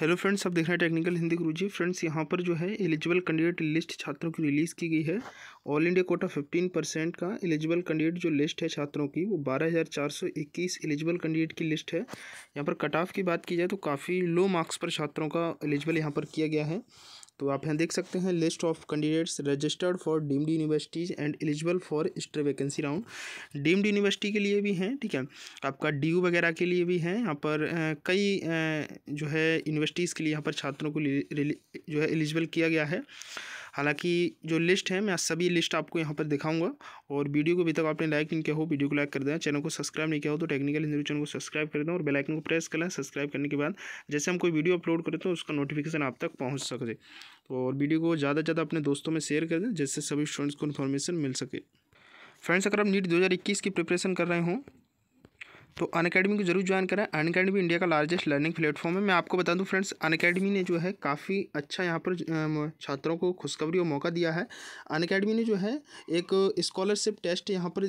hello friends आप देख रहे हैं टेक्निकल हिंदी गुरु जी फ्रेंड्स यहाँ पर जो है एलिजिबल कैंडिडेट लिस्ट छात्रों की रिलीज़ की गई है all India quota fifteen percent का एलिजिबल कैंडिडेट जो लिस्ट है छात्रों की वो बारह हज़ार चार सौ इक्कीस एलिजिबल कैंडिडेट की लिस्ट है यहाँ पर कट ऑफ की बात की जाए तो काफ़ी लो मार्क्स पर छात्रों का एलिजिबल यहाँ पर किया गया है तो आप यहाँ देख सकते हैं list of candidates registered for deemed universities and eligible for stray vacancy round deemed university के लिए भी हैं ठीक है आपका डी वगैरह के लिए भी हैं यहाँ पर कई जो है यूनिवर्सिटीज़ के लिए यहाँ पर छात्रों को जो है एलिजिबल किया गया है हालांकि जो लिस्ट है मैं सभी लिस्ट आपको यहाँ पर दिखाऊंगा और वीडियो को अभी तक आपने लाइक नहीं किया हो वीडियो को लाइक कर देना चैनल को सब्सक्राइब नहीं किया हो तो टेक्निकल इंजीनियर चैनल को सब्सक्राइब कर दें और बेलाइकन को प्रेस कर लें सब्सक्राइब करने के बाद जैसे हम कोई वीडियो अपलोड करें तो उसका नोटिफिकेशन आप तक पहुँच सके तो और वीडियो को ज़्यादा से ज़्यादा अपने दोस्तों में शेयर कर दें जिससे सभी स्टूडेंट्स को इन्फॉर्मेशन मिल सके फ्रेंड्स अगर आप नीट 2021 की प्रिपरेशन कर रहे हों तो अन अकेडमी को जरूर ज्वाइन करें अन अकेडमी इंडिया का लार्जेस्ट लर्निंग प्लेटफॉर्म है मैं आपको बता दूं फ्रेंड्स अन अकेडमी ने जो है काफ़ी अच्छा यहाँ पर छात्रों को खुशखबरी और मौका दिया है अन अकेडमी ने जो है एक स्कॉलरशिप टेस्ट यहाँ पर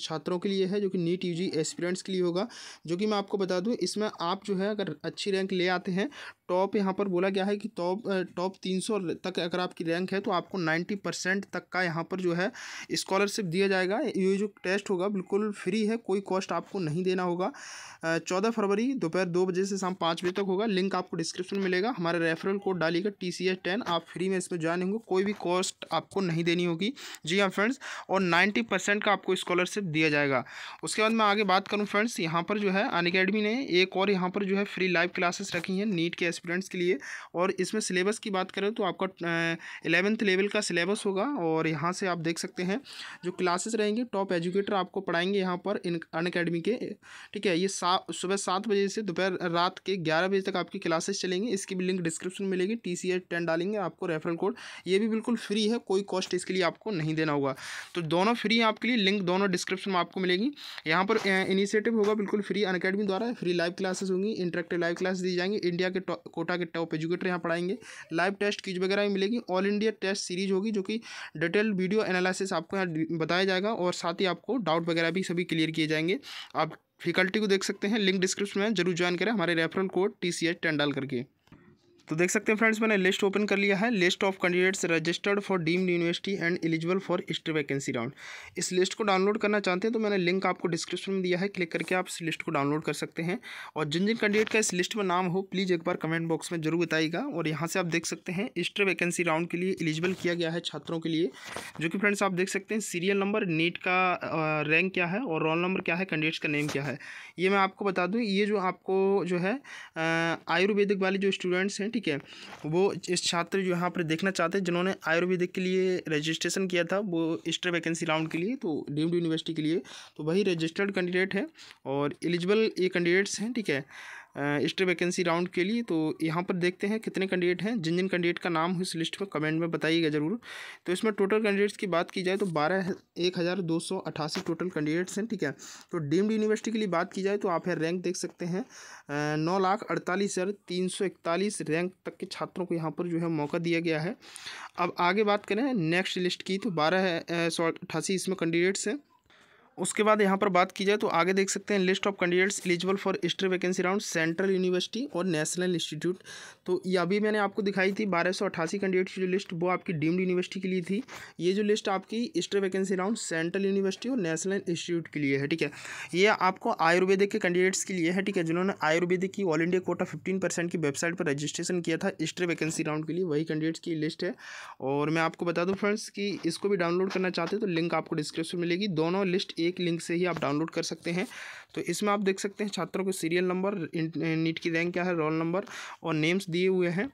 छात्रों के लिए है जो कि नीट यू जी एस्पिरेंट्स के लिए होगा जो कि मैं आपको बता दूँ इसमें आप जो है अगर अच्छी रैंक ले आते हैं टॉप यहाँ पर बोला गया है कि टॉप टॉप तीन सौ तक अगर आपकी रैंक है तो आपको नाइन्टी परसेंट तक का यहाँ पर जो है स्कॉलरशिप दिया जाएगा ये जो टेस्ट होगा बिल्कुल फ्री है कोई कॉस्ट आपको नहीं देना होगा चौदह फरवरी दोपहर दो बजे से शाम पाँच बजे तक होगा लिंक आपको डिस्क्रिप्शन में मिलेगा हमारे रेफरल कोड डालिएगा टी सी एस टेन आप फ्री में इसमें ज्वाइन होंगे कोई भी कॉस्ट आपको नहीं देनी होगी जी हाँ फ्रेंड्स और नाइन्टी परसेंट का आपको स्कॉलरशिप दिया जाएगा उसके बाद मैं आगे बात करूँ फ्रेंड्स यहाँ पर जो है अन अकेडमी ने एक और यहाँ पर जो है फ्री लाइव क्लासेस रखी हैं नीट के स्टूडेंट्स के लिए और इसमें सिलेबस की बात करें तो आपका एलेवेंथ लेवल का सिलेबस होगा और यहाँ से आप देख सकते हैं जो क्लासेस रहेंगे टॉप एजुकेटर आपको पढ़ाएंगे यहाँ पर इन अन अकेडमी के ठीक है ये सा सुबह सात बजे से दोपहर रात के ग्यारह बजे तक आपकी क्लासेस चलेंगी इसकी भी लिंक डिस्क्रिप्शन में मिलेगी टी सी डालेंगे आपको रेफरल कोड ये भी बिल्कुल फ्री है कोई कॉस्ट इसके लिए आपको नहीं देना होगा तो दोनों फ्री हैं आपके लिए लिंक दोनों डिस्क्रिप्शन में आपको मिलेगी यहाँ पर इनिशिएटिव होगा बिल्कुल फ्री अन अकेडमी द्वारा फ्री लाइव क्लासेस होंगी इंटरेक्टिव लाइव क्लासेस दी जाएंगी इंडिया के कोटा के टॉप एजुकेटर यहाँ पढ़ाएंगे लाइव टेस्ट क्यूज वगैरह भी मिलेगी ऑल इंडिया टेस्ट सीरीज होगी जो कि डिटेल वीडियो एनालिसिस आपको यहाँ बताया जाएगा और साथ ही आपको डाउट वगैरह भी सभी क्लियर किए जाएंगे आप फैकल्टी को देख सकते हैं लिंक डिस्क्रिप्शन में जरूर ज्वाइन करें हमारे referral code T C H ten डाल करके तो देख सकते हैं फ्रेंड्स मैंने लिस्ट ओपन कर लिया है list of candidates registered for deemed university and eligible for stray vacancy round इस लिस्ट को डाउनलोड करना चाहते हैं तो मैंने लिंक आपको डिस्क्रिप्शन में दिया है क्लिक करके आप इस लिस्ट को डाउनलोड कर सकते हैं और जिन जिन कैंडिडेट का इस लिस्ट में नाम हो प्लीज़ एक बार कमेंट बॉक्स में जरूर बताइएगा और यहाँ से आप देख सकते हैं स्टे वैकेंसी राउंड के लिए एलिजिबल किया गया है छात्रों के लिए जो कि फ्रेंड्स आप देख सकते हैं सीरियल नंबर नीट का रैंक क्या है और रोल नंबर क्या है कैंडिडेट्स का नेम क्या है ये मैं आपको बता दूँ ये जो आपको जो है आयुर्वेदिक वाले जो स्टूडेंट्स हैं ठीक है वो इस छात्र जो यहाँ पर देखना चाहते हैं जिन्होंने आयुर्वेदिक के लिए रजिस्ट्रेशन किया था वो एक्स्ट्रा वैकेंसी राउंड के लिए तो डीम्ड यूनिवर्सिटी के लिए तो वही रजिस्टर्ड कैंडिडेट है और एलिजिबल ये कैंडिडेट्स हैं ठीक है स्टे वैकेंसी राउंड के लिए तो यहाँ पर देखते हैं कितने कैंडिडेट हैं जिन जिन कैंडिडेट का नाम इस लिस्ट में कमेंट में बताइएगा ज़रूर तो इसमें टोटल कैंडिडेट्स की बात की जाए तो बारह एक हज़ार दो सौ अठासी टोटल कैंडिडेट्स हैं ठीक है तो डीम्ड यूनिवर्सिटी के लिए बात की जाए तो आप यहाँ रैंक देख सकते हैं नौ लाख अड़तालीस हज़ार तीन सौ इकतालीस रैंक तक के छात्रों को यहाँ पर जो है मौका दिया गया है अब आगे बात करें नेक्स्ट लिस्ट की तो बारह सौ अट्ठासी इसमें कैंडिडेट्स हैं उसके बाद यहाँ पर बात की जाए तो आगे देख सकते हैं list of candidates eligible for stray vacancy round central university और नेशनल इंस्टीट्यूट तो ये अभी मैंने आपको दिखाई थी बारह सौ अठासी कैंडिडेट्स की जो लिस्ट वो आपकी डीम्ड यूनिवर्सिटी के लिए थी ये जो लिस्ट आपकी stray vacancy round central university और नेशनल इंस्टीट्यूट के लिए है ठीक है ये आपको आयुर्वेदिक के कैंडिडेट्स के लिए है ठीक है जिन्होंने आयुर्वेदिक की all India quota fifteen percent की वेबसाइट पर रजिस्ट्रेशन किया था हिस्ट्री वैकेंसी राउंड के लिए वही कैंडिडेट्स की लिस्ट है और मैं आपको बता दूँ फ्रेंड्स कि इसको भी डाउनलोड करना चाहते तो लिंक आपको डिस्क्रिप्शन मिलेगी दोनों लिस्ट एक एक लिंक से ही आप डाउनलोड कर सकते हैं तो इसमें आप देख सकते हैं छात्रों के सीरियल नंबर नीट की रैंक क्या है रोल नंबर और नेम्स दिए हुए हैं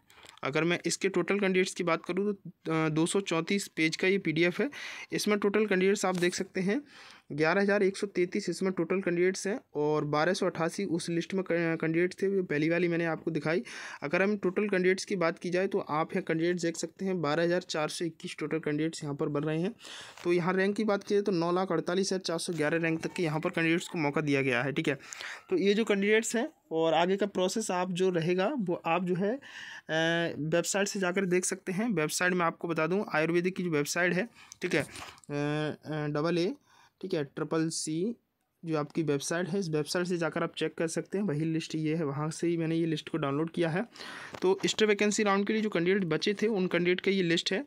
अगर मैं इसके टोटल कैंडिडेट्स की बात करूँ तो दो पेज का ये पी है इसमें टोटल कैंडिडेट्स आप देख सकते हैं ग्यारह हज़ार एक सौ तैंतीस इसमें टोटल कैंडिडेट्स हैं और बारह सौ अट्ठासी उस लिस्ट में कैंडिडेट्स थे पहली वाली मैंने आपको दिखाई अगर हम टोटल कैंडिडेट्स की बात की जाए तो आप यहाँ कैंडिडेट्स देख सकते हैं बारह हज़ार चार सौ इक्कीस टोटल कैंडिडेट्स यहाँ पर बन रहे हैं तो यहाँ रैंक की बात की जाए तो नौ लाख अड़तालीस हज़ार चार सौ ग्यारह रैंक तक के यहाँ पर कैंडिडेट्स को मौका दिया गया है ठीक है तो ये जो कैंडिडेट्स हैं और आगे का प्रोसेस आप जो रहेगा वो आप जो है वेबसाइट से जाकर देख सकते हैं वेबसाइट में आपको बता दूं आयुर्वेदिक की जो वेबसाइट है ठीक है डबल ए ठीक है ट्रिपल सी जो आपकी वेबसाइट है इस वेबसाइट से जाकर आप चेक कर सकते हैं वही लिस्ट ये है वहाँ से ही मैंने ये लिस्ट को डाउनलोड किया है तो स्टर वैकेंसी राउंड के लिए जो कैंडिडेट बचे थे उन कैंडिडेट का ये लिस्ट है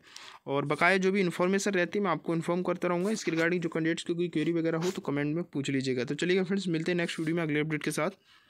और बकाया जो भी इन्फॉर्मेशन रहती है मैं आपको इन्फॉर्म करता रहूँगा इसके रिगार्डिंग जो कैंडिडेट्स की कोई क्वेरी वगैरह हो तो कमेंट में पूछ लीजिएगा तो चलिएगा फ्रेंड्स मिलते हैं नेक्स्ट वीडियो में अगले अपडेट के साथ